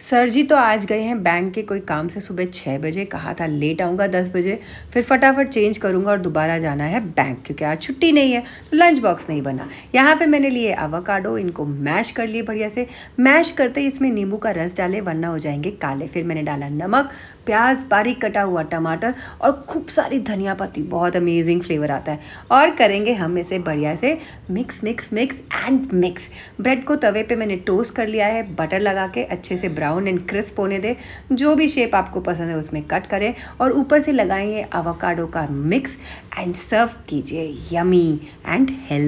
sir जी तो आज गए हैं बैंक के कोई काम से सुबह छः बजे कहा था लेट आऊँगा दस बजे फिर फटाफट चेंज करूँगा और दोबारा जाना है बैंक क्योंकि आज छुट्टी नहीं है तो लंच बॉक्स नहीं बना यहाँ पे मैंने लिए अवाकाडो इनको मैश कर लिए बढ़िया से मैश करते ही इसमें नींबू का रस डाले वरना हो जाएंगे काले फिर मैंने डाला नमक प्याज बारीक कटा हुआ टमाटर और खूब सारी धनिया पत्ती बहुत अमेजिंग फ्लेवर आता है और करेंगे हम इसे बढ़िया से mix mix mix and mix bread को तवे पर मैंने टोस्ट कर लिया है बटर लगा के अच्छे से ब्राउन राउंड एंड क्रिस्प होने दें जो भी शेप आपको पसंद है उसमें कट करें और ऊपर से लगाएं ये अवाकाडो का मिक्स एंड सर्व कीजिए यमी एंड हेल्थ